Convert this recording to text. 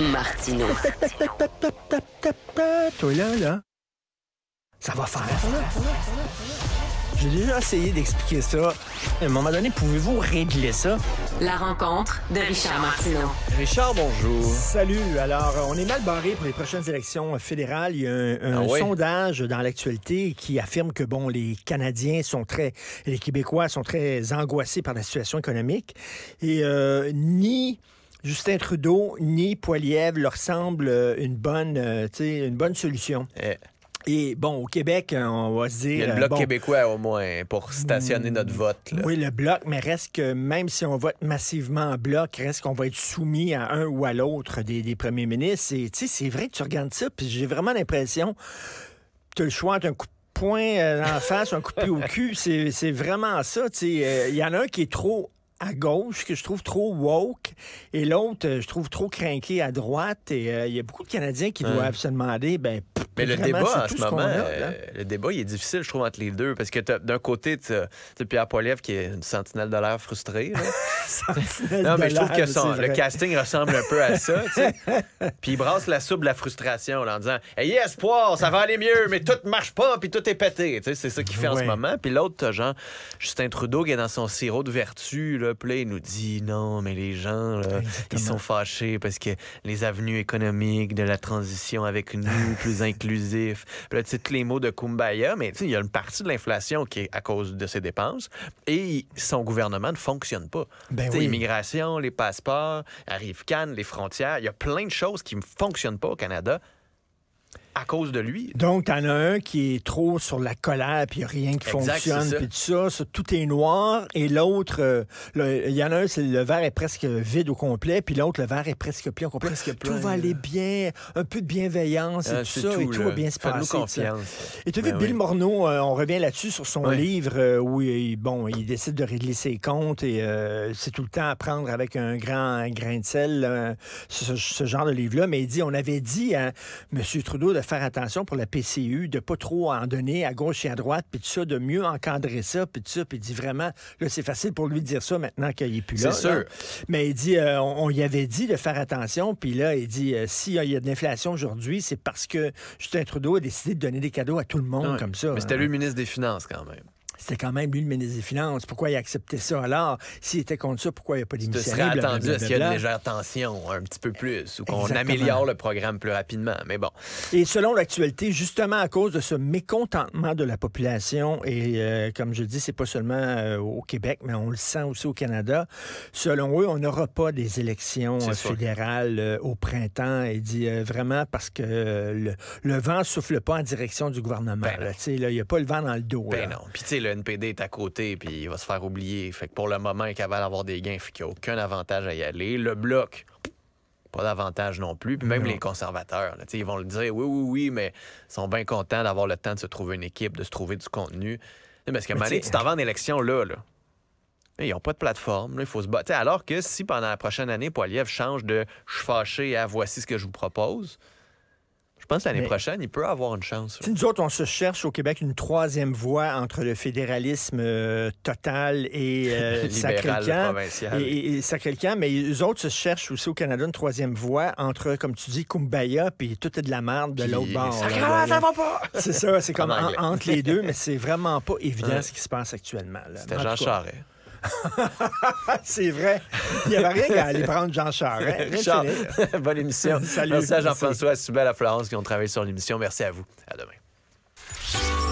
Martino. Ça va faire. J'ai déjà essayé d'expliquer ça. À un moment donné, pouvez-vous régler ça? La rencontre de Richard Martineau. Richard, bonjour. Salut. Alors, on est mal barré pour les prochaines élections fédérales. Il y a un, ah sondage dans l'actualité qui affirme que, bon, les Canadiens sont très, les Québécois sont très angoissés par la situation économique. Et euh, ni Justin Trudeau ni Poiliev leur semble euh, une bonne, euh, une bonne solution. Eh. Et bon, au Québec, euh, on va se dire. Il y a le Bloc québécois, au moins, pour stationner hmm, notre vote. Oui, le Bloc, mais reste que même si on vote massivement en Bloc, reste qu'on va être soumis à un ou à l'autre des, premiers ministres. Et tu sais, c'est vrai que tu regardes ça, puis j'ai vraiment l'impression que le choix entre un coup de poing en face, un coup de pied au cul. C'est vraiment ça, Il y en a un qui est trop à gauche que je trouve trop woke et l'autre, euh, je trouve trop craqué à droite. Et euh, il y a beaucoup de Canadiens qui doivent se demander, ben mais le débat en ce moment, euh, le débat il est difficile, je trouve, entre les deux. Parce que d'un côté, tu Pierre Poilievre qui est une sentinelle de l'air frustrée. non, mais je trouve que le casting ressemble un peu à ça. Puis il brasse la soupe de la frustration en disant Ayez espoir, ça va aller mieux, mais tout marche pas, puis tout est pété. C'est ça qu'il fait en ce moment. Puis l'autre, genre, Justin Trudeau qui est dans son sirop de vertu, là, puis là, il nous dit Non, mais les gens, ils sont fâchés parce que les avenues économiques de la transition avec nous, plus inclusives, puis là, tu sais, les mots de Kumbaya, mais il y a une partie de l'inflation qui est à cause de ses dépenses et son gouvernement ne fonctionne pas. Ben L'immigration, les passeports, Arrive Cannes, les frontières, il y a plein de choses qui ne fonctionnent pas au Canada de lui. Donc, t'en as un qui est trop sur la colère, puis rien qui fonctionne, puis tout ça, tout est noir, et l'autre, euh, il y en a un, c'est le verre est presque vide au complet, puis l'autre, le verre est presque plein au complet. tout va aller bien, un peu de bienveillance et ah, tout ça, et tout va bien se passer. Et tu as ben vu, Bill Morneau, euh, on revient là-dessus sur son livre euh, où il, bon, il décide de régler ses comptes, et c'est tout le temps à prendre avec un grand grain de sel, ce, genre de livre-là, mais il dit, on avait dit à M. Trudeau de faire attention pour la PCU, de pas trop en donner à gauche et à droite, puis tout ça, de mieux encadrer ça, puis tout ça, puis dit vraiment, là, c'est facile pour lui de dire ça maintenant qu'il est plus là. sûr. Mais il dit, euh, on, lui y avait dit de faire attention, puis là, il dit, euh, s'il y a de l'inflation aujourd'hui, c'est parce que Justin Trudeau a décidé de donner des cadeaux à tout le monde comme ça. Mais c'était lui le hein. ministre des Finances quand même. C'était quand même lui le ministre des Finances. Pourquoi il acceptait ça alors? S'il était contre ça, pourquoi il n'y a pas démissionné? Ce serait attendu à qu'il y ait une légère tension, un petit peu plus, ou qu'on améliore le programme plus rapidement. Mais bon. Et selon l'actualité, justement à cause de ce mécontentement de la population, et euh, comme je dis, c'est pas seulement euh, au Québec, mais on le sent aussi au Canada, selon eux, on n'aura pas des élections euh, fédérales au printemps. Et dit vraiment parce que le, vent souffle pas en direction du gouvernement. Ben il n'y a pas le vent dans le dos. Ben non. Puis le NPD est à côté, puis il va se faire oublier. Fait que pour le moment, il est capable avoir des gains, fait qu'il n'y a aucun avantage à y aller. Le bloc, pas d'avantage non plus. Puis même les conservateurs, ils vont le dire, oui, oui, oui, mais ils sont bien contents d'avoir le temps de se trouver une équipe, de se trouver du contenu. Parce que, Mané, tu t'en vas en élection là, là. Ils n'ont pas de plateforme, là, il faut se battre. alors que si pendant la prochaine année, Poiliev change de je suis fâché à ah, voici ce que je vous propose, je pense que l'année prochaine, il peut avoir une chance. nous autres, on se cherche au Québec une troisième voie entre le fédéralisme euh, total et euh, sacré-camp. Et, mais les autres se cherchent aussi au Canada une troisième voie entre, comme tu dis, Kumbaya, puis tout est de la merde de l'autre bord. Ça, ça va pas! C'est ça, c'est comme entre les deux, mais c'est vraiment pas évident ce qui se passe actuellement. C'était Jean Charest. c'est vrai. Il n'y avait rien qu'à aller prendre Jean charles bonne émission. Salut. Merci à Jean-François Soubelle, à Florence qui ont travaillé sur l'émission. Merci à vous. À demain.